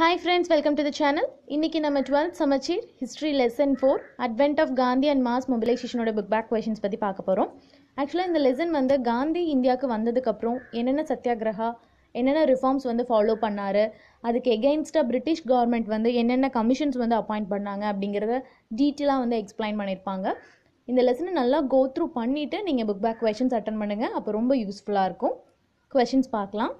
Hi friends welcome to the channel இன்றைக்கி நம்ம twelfth சமச்சீர் history lesson four advent of Gandhi and mass மொபிலைசேஷனோட book back questions பற்றி பார்க்க போகிறோம் ஆக்சுவலாக இந்த லெசன் வந்து காந்தி இந்தியாவுக்கு வந்ததுக்கப்புறம் என்னென்ன சத்தியாகிரகா என்னென்ன ரிஃபார்ம்ஸ் வந்து ஃபாலோ பண்ணார் அதுக்கு எகெயின்ஸ்டாக பிரிட்டிஷ் கவர்மெண்ட் வந்து என்னென்ன கமிஷன்ஸ் வந்து அப்பாயிண்ட் பண்ணாங்க அப்படிங்கிறத டீட்டெயிலாக வந்து எக்ஸ்பிளைன் பண்ணியிருப்பாங்க இந்த லெசனை நல்லா கோ த்ரூ பண்ணிவிட்டு நீங்கள் புக் பேக் கொஷின்ஸ் அட்டன் பண்ணுங்கள் அப்போ ரொம்ப யூஸ்ஃபுல்லாக இருக்கும் கொஷின்ஸ் பார்க்கலாம்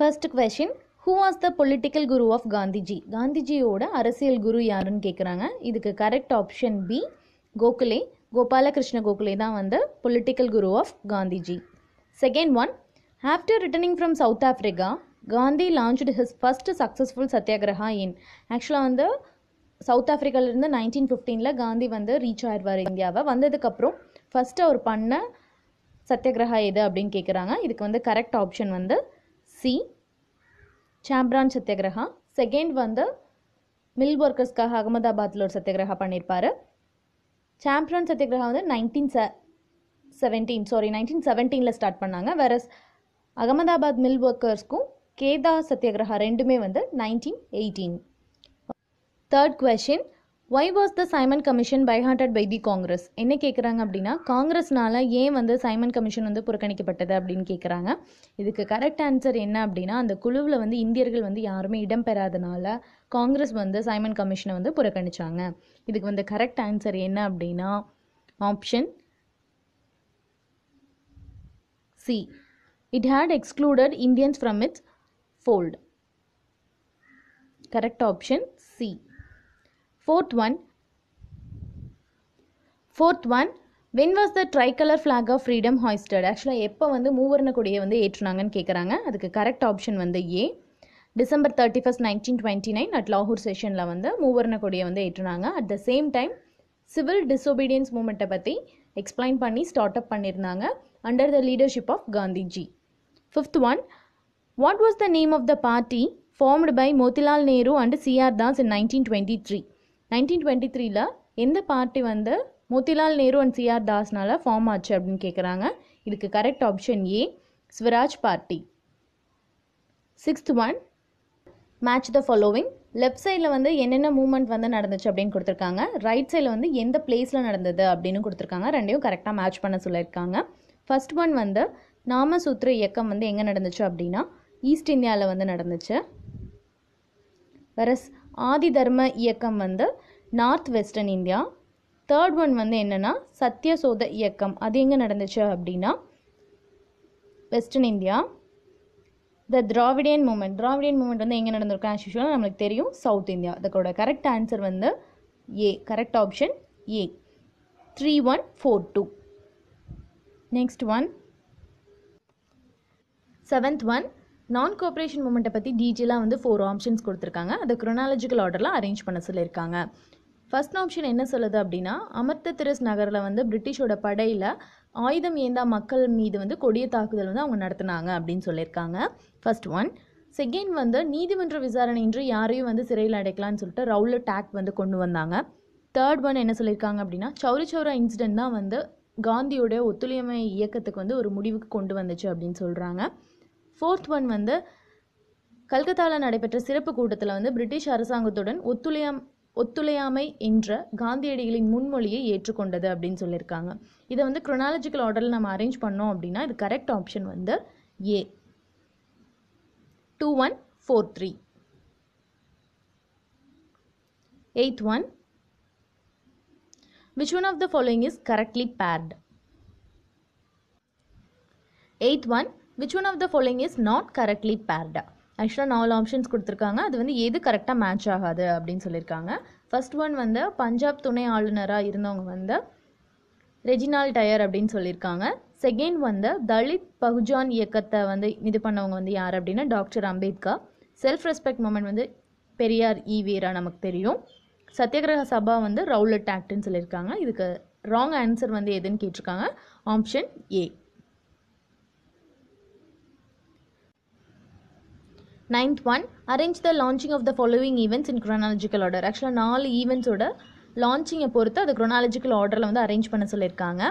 first question who was the political guru of Gandhiji காந்திஜியோட அரசியல் குரு யாருன்னு கேட்குறாங்க இதுக்கு correct option B Gokhale Gopalakrishna Gokhale தான் வந்து political guru of Gandhiji second one after returning from South Africa Gandhi launched his first successful satyagraha in ஆக்சுவலாக வந்து சவுத் ஆஃப்ரிக்காவிலேருந்து நைன்டீன் ஃபிஃப்டீனில் காந்தி வந்து ரீச் ஆயிடுவார் இந்தியாவை வந்ததுக்கப்புறம் ஃபஸ்ட்டு அவர் பண்ண சத்தியாகிரஹா எது அப்படின்னு கேட்குறாங்க இதுக்கு வந்து கரெக்ட் ஆப்ஷன் வந்து சி சாம்பரான் சத்தியாகிரகா செகண்ட் வந்து மில் ஒர்க்கர்ஸ்க்காக அகமதாபாத்தில் ஒரு சத்தியாகிரகா பண்ணியிருப்பார் சாம்பிரான் சத்தியகிரகம் வந்து நைன்டீன் ச செவன்டீன் சாரி நைன்டீன் செவன்டீனில் ஸ்டார்ட் பண்ணாங்க வேற அகமதாபாத் மில் ஒர்க்கர்ஸ்க்கும் கேதா சத்தியாகிரகா ரெண்டுமே வந்து nineteen eighteen third question why was the Simon commission boycotted by the Congress என்ன கேட்குறாங்க அப்படின்னா காங்கிரஸ்னால ஏன் வந்து சைமன் கமிஷன் வந்து புறக்கணிக்கப்பட்டது அப்படின்னு கேட்குறாங்க இதுக்கு கரெக்ட் ஆன்சர் என்ன அப்படின்னா அந்த குழுவில் வந்து இந்தியர்கள் வந்து யாருமே இடம் பெறாதனால காங்கிரஸ் வந்து சைமன் கமிஷனை வந்து புறக்கணிச்சாங்க இதுக்கு வந்து கரெக்ட் ஆன்சர் என்ன அப்படின்னா option C it had excluded Indians from its fold correct option C fourth one fourth one when was the tricolour flag of freedom hoisted ஆக்சுவலாக எப்போ வந்து மூவர்ண கொடியை வந்து ஏற்றுனாங்கன்னு கேட்குறாங்க அதுக்கு கரெக்ட் ஆப்ஷன் வந்து A December thirty first nineteen twenty nine at லாகூர் செஷனில் வந்து மூவர்ண கொடியை வந்து ஏற்றுனாங்க at the same time civil disobedience மூமெண்ட்டை பற்றி எக்ஸ்பிளைன் பண்ணி ஸ்டார்ட் அப் பண்ணியிருந்தாங்க under the leadership of Gandhiji fifth one what was the name of the party formed by Motilal Nehru and CR Das in nineteen twenty three nineteen twenty த்ரீல எந்த party வந்து Motilal Nehru and CR தாஸ்னால் form ஆச்சு அப்படின்னு கேட்குறாங்க இதுக்கு correct option A Swaraj party sixth one match the following left சைடில் வந்து என்னென்ன மூமெண்ட் வந்து நடந்துச்சு அப்படின்னு கொடுத்துருக்காங்க ரைட் சைடில் வந்து எந்த பிளேஸில் நடந்தது அப்படின்னு கொடுத்துருக்காங்க ரெண்டையும் கரெக்டாக மேட்ச் பண்ண சொல்லியிருக்காங்க ஃபஸ்ட் ஒன் வந்து நாமசூத்திர இயக்கம் வந்து எங்கே நடந்துச்சு அப்படின்னா ஈஸ்ட் இந்தியாவில் வந்து நடந்துச்சு வேற ஆதி தர்ம இயக்கம் வந்து north western India third one வந்து என்னென்னா சத்தியசோத இயக்கம் அது எங்கே நடந்துச்சு அப்படின்னா western India the Dravidian movement Dravidian movement வந்து எங்கே நடந்திருக்கும் ஆஸ் யூஷுவலாக நம்மளுக்கு தெரியும் சவுத் இந்தியா அதுக்கோட கரெக்ட் ஆன்சர் வந்து A correct option A three one four two next one seventh one non cooperation மூமெண்ட்டை பற்றி டீட்டெயிலாக வந்து ஃபோர் ஆப்ஷன்ஸ் கொடுத்துருக்காங்க அந்த குரோனாலஜிக்கல் ஆர்டரில் அரேஞ்ச் பண்ண சொல்லியிருக்காங்க ஃபர்ஸ்ட் ஆப்ஷன் என்ன சொல்லுது அப்படின்னா அமர்த்த திரஸ் நகரில் வந்து பிரிட்டிஷோட படையில் ஆயுதம் ஏந்தா மக்கள் மீது வந்து கொடிய தாக்குதல் வந்து அவங்க நடத்தினாங்க அப்படின்னு சொல்லியிருக்காங்க ஃபர்ஸ்ட் ஒன் செகண்ட் வந்து நீதிமன்ற விசாரணையின்றி யாரையும் வந்து சிறையில் அடைக்கலான்னு சொல்லிட்டு ரவுலட் டேக் வந்து கொண்டு வந்தாங்க தேர்ட் ஒன் என்ன சொல்லியிருக்காங்க அப்படின்னா சௌரி சௌரா இன்சிடென்ட் தான் வந்து காந்தியோட ஒத்துழைமை இயக்கத்துக்கு வந்து ஒரு முடிவுக்கு கொண்டு வந்துச்சு அப்படின்னு சொல்கிறாங்க ஃபோர்த் ஒன் வந்து கல்கத்தாவில் நடைபெற்ற சிறப்பு கூட்டத்தில் வந்து பிரிட்டிஷ் அரசாங்கத்துடன் ஒத்துழையாம் ஒத்துழையாமை என்ற காந்தியடிகளின் முன்மொழியை ஏற்றுக்கொண்டது அப்படின்னு சொல்லியிருக்காங்க இதை வந்து குரோனாலஜிக்கல் ஆர்டரில் நம்ம அரேஞ்ச் பண்ணோம் அப்படின்னா இது கரெக்ட் ஆப்ஷன் வந்து A two one four three eighth one which one of the following is correctly paired eighth one which one of the following is not correctly பேர்டா ஆக்சுவலாக நாலு ஆப்ஷன்ஸ் கொடுத்துருக்காங்க அது வந்து எது கரெக்டாக மேட்ச் ஆகாது அப்படின்னு சொல்லியிருக்காங்க ஃபர்ஸ்ட் ஒன் வந்து பஞ்சாப் துணை ஆளுநராக இருந்தவங்க வந்து ரெஜினால் டயர் அப்படின்னு சொல்லியிருக்காங்க செகண்ட் வந்து தலித் பகுஜான் இயக்கத்தை வந்து இது பண்ணவங்க வந்து யார் அப்படின்னா doctor Ambedkar self respect movement வந்து பெரியார் ஈவேரா நமக்கு தெரியும் சத்தியகிரக சபா வந்து ரவுலட் ஆக்டுன்னு சொல்லியிருக்காங்க இதுக்கு ராங் ஆன்சர் வந்து எதுன்னு கேட்டிருக்காங்க option A ninth one arrange the launching of the following events in chronological order ஆக்சுவலாக நாலு ஈவெண்ட்ஸோட லான்ச்சிங்கை பொறுத்து அது குரோனாலஜிக்கல் ஆர்டரில் வந்து அரேஞ்ச் பண்ண சொல்லியிருக்காங்க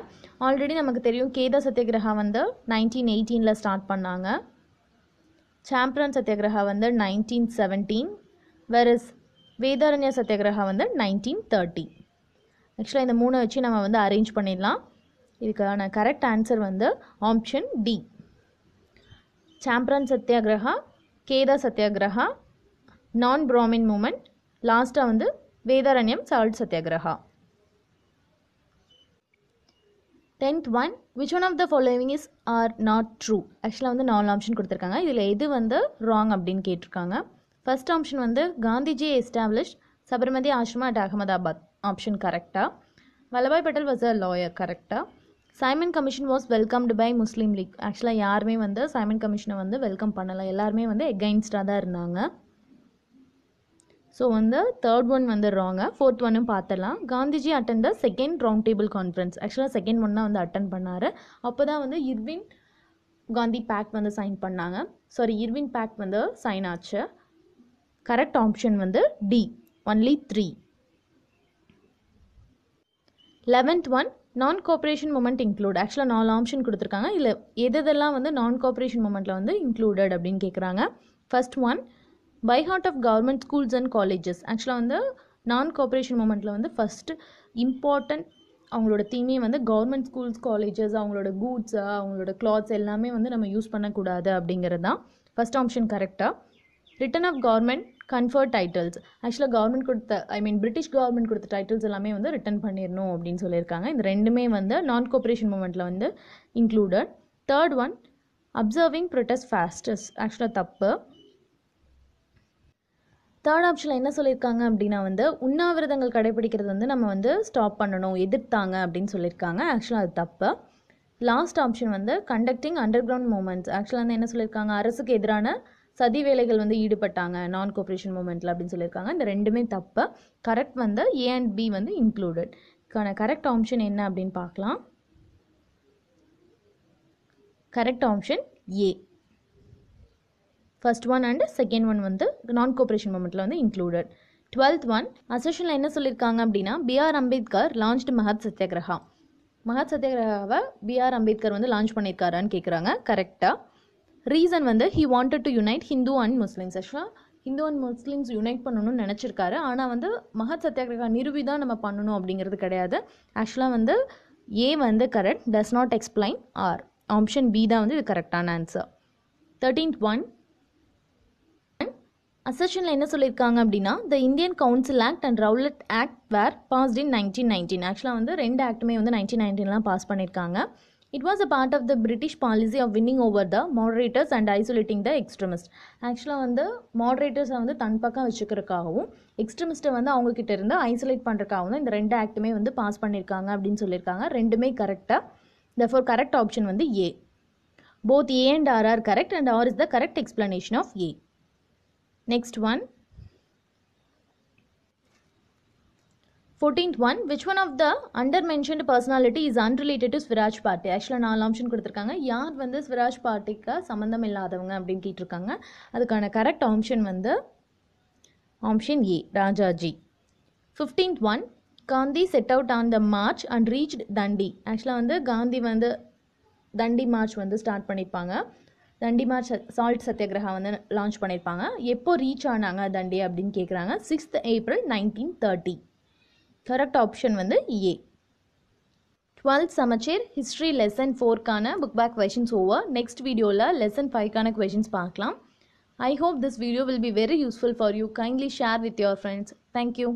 ஆல்ரெடி நமக்கு தெரியும் கேதா சத்தியகிரகா வந்து நைன்டீன் எயிட்டீனில் ஸ்டார்ட் பண்ணாங்க சாம்பரன் சத்தியகிரகா வந்து nineteen seventeen versus Vedaranya satyagraha வந்து நைன்டீன் தேர்ட்டி ஆக்சுவலாக இந்த மூணை வச்சு நம்ம வந்து அரேஞ்ச் பண்ணிடலாம் இதுக்கான கரெக்ட் ஆன்சர் வந்து option D Champaran satyagraha Kheda satyagraha non Brahmin movement லாஸ்ட்டாக வந்து Vedaranyam salt satyagraha tenth one which one of the following is are not true ஆக்சுவலாக வந்து நாலு ஆப்ஷன் கொடுத்துருக்காங்க இதில் எது வந்து ராங் அப்படின்னு கேட்டிருக்காங்க ஃபஸ்ட் ஆப்ஷன் வந்து Gandhiji establish Sabarmati ashrama at Ahmedabad option கரெக்டாக Vallabhbhai Patel was a lawyer கரெக்டாக Simon commission was welcomed by Muslim League ஆக்சுவலாக யாருமே வந்து சைமன் கமிஷனை வந்து வெல்கம் பண்ணலை எல்லாருமே வந்து எகைன்ஸ்டாக தான் இருந்தாங்க ஸோ வந்து தேர்ட் ஒன் வந்து ராங்க ஃபோர்த் ஒன்னும் பார்த்துடலாம் Gandhiji attend the second round table conference ஆக்சுவலாக செகண்ட் ஒன் தான் வந்து அட்டன் பண்ணார் அப்போ தான் வந்து இர்வின் காந்தி பேக்ட் வந்து சைன் பண்ணாங்க சாரி இர்வின் பேக்ட் வந்து சைன் ஆச்சு கரெக்ட் ஆப்ஷன் வந்து D only three eleventh one non cooperation movement include ஆக்சுவலாக நாலு ஆப்ஷன் கொடுத்துருக்காங்க இல்லை எதெல்லாம் வந்து நான் கோஆப்ரேஷன் மூமெண்ட்டில் வந்து இன்க்ளூடட் அப்படின்னு கேட்குறாங்க first one boycott of government schools and colleges ஆக்சுவலாக வந்து நான் கோஆப்ரேஷன் மூமெண்ட்டில் வந்து ஃபஸ்ட்டு இம்பார்ட்டண்ட் அவங்களோட தீமே வந்து கவர்மெண்ட் ஸ்கூல்ஸ் காலேஜஸ் அவங்களோட கூட்ஸு அவங்களோட கிளாத்ஸ் எல்லாமே வந்து நம்ம யூஸ் பண்ணக்கூடாது அப்படிங்கிறது தான் ஃபஸ்ட் ஆப்ஷன் கரெக்டாக return of government conferred titles ஆக்சுவலாக கவர்மெண்ட் கொடுத்த ஐ மீன் பிரிட்டிஷ் கவர்மெண்ட் கொடுத்த டைட்டில்ஸ் எல்லாமே வந்து ரிட்டன் பண்ணிடணும் அப்படின்னு சொல்லியிருக்காங்க இந்த ரெண்டுமே வந்து நான் கோஆப்ரேஷன் மூமெண்ட்டில் வந்து included third one observing protest fasts ஆக்சுவலாக தப்பு தேர்ட் ஆப்ஷனில் என்ன சொல்லியிருக்காங்க அப்படின்னா வந்து உண்ணாவிரதங்கள் கடைபிடிக்கிறது வந்து நம்ம வந்து ஸ்டாப் பண்ணணும் எதிர்த்தாங்க அப்படின்னு சொல்லியிருக்காங்க ஆக்சுவலாக அது தப்பு லாஸ்ட் ஆப்ஷன் வந்து கண்டக்டிங் அண்டர் கிரவுண்ட் மூமெண்ட்ஸ் ஆக்சுவலாக வந்து என்ன சொல்லியிருக்காங்க அரசுக்கு எதிரான சதி வேலைகள் வந்து ஈடுபட்டாங்க நான் கோஆப்ரேஷன் மூமெண்ட்டில் அப்படின்னு சொல்லியிருக்காங்க இந்த ரெண்டுமே தப்பு கரெக்ட் வந்து ஏ அண்ட் பி வந்து இன்க்ளூடட் கரெக்ட் ஆப்ஷன் என்ன அப்படின்னு பார்க்கலாம் correct option A first one and second one வந்து நான் கோஆப்ரேஷன் மூமெண்ட்டில் வந்து இன்க்ளூடட் டுவெல்த் ஒன் அசோஷனில் என்ன சொல்லியிருக்காங்க அப்படின்னா பிஆர் அம்பேத்கர் லான்ச்டு மஹத் சத்யாகிரகா மகத் சத்யாகிரகாவை பிஆர் அம்பேத்கர் வந்து லான்ச் பண்ணியிருக்காரான்னு கேட்குறாங்க கரெக்டாக ரீசன் வந்து he wanted to unite Hindu and Muslims அஷ்வா ஹிந்து அண்ட் முஸ்லீம்ஸ் யுனைட் பண்ணணும்னு நினச்சிருக்காரு ஆனால் வந்து மகத் சத்தியாகிரகா தான் நம்ம பண்ணணும் அப்படிங்கிறது கிடையாது ஆக்சுவலாக வந்து ஏ வந்து correct does not explain R option B தான் வந்து இது கரெக்டான ஆன்சர் தேர்டீன்த் ஒன் அசஷனில் என்ன சொல்லியிருக்காங்க அப்படின்னா the Indian council act and Rowlatt act were passed in nineteen nineteen ஆக்சுவலாக வந்து ரெண்டு ஆக்ட்டுமே வந்து நைன்டீன் நைன்டீன்லாம் பாஸ் பண்ணியிருக்காங்க it was a part of the British policy of winning over the moderators and isolating the extremists. ஆக்சுவலாக வந்து மாடரேட்டர்ஸை வந்து தன் பக்கம் வச்சுக்கிறதுக்காகவும் எக்ஸ்ட்ரீமிஸ்ட்டை வந்து அவங்கக்கிட்ட இருந்து ஐசோலேட் பண்ணுறக்காகவும் தான் இந்த ரெண்டு ஆக்ட்டுமே வந்து பாஸ் பண்ணியிருக்காங்க அப்படின்னு சொல்லியிருக்காங்க ரெண்டுமே கரெக்டாக த ஃபோர் கரெக்ட் ஆப்ஷன் வந்து A both A and R R correct and R is the correct explanation of A next one fourteenth one which one of the under mentioned personality is unrelated to Swaraj party ஆக்சுவலாக நாலு option கொடுத்துருக்காங்க யார் வந்து ஸ்வராஜ் பார்ட்டிக்கு சம்மந்தம் இல்லாதவங்க அப்படின்னு கேட்டிருக்காங்க அதுக்கான கரெக்ட் ஆப்ஷன் வந்து option A Rajaji fifteenth one Gandhi set out on the march and reached Dandi ஆக்சுவலாக வந்து காந்தி வந்து தண்டி மார்ச் வந்து ஸ்டார்ட் பண்ணியிருப்பாங்க தண்டி மார்ச் சால்ட் சத்தியாகிரகா வந்து லான்ச் பண்ணியிருப்பாங்க எப்போ ரீச் ஆனாங்க தண்டி அப்படின்னு கேட்குறாங்க sixth April nineteen thirty correct option வந்து ஏ டுவெல்த் சமச்சீர் ஹிஸ்ட்ரி லெசன் ஃபோர்க்கான book back questions over next வீடியோவில் லெசன் ஃபைவ்க்கான கொஷின்ஸ் பார்க்கலாம் I hope this video will be very useful for you kindly share with your friends you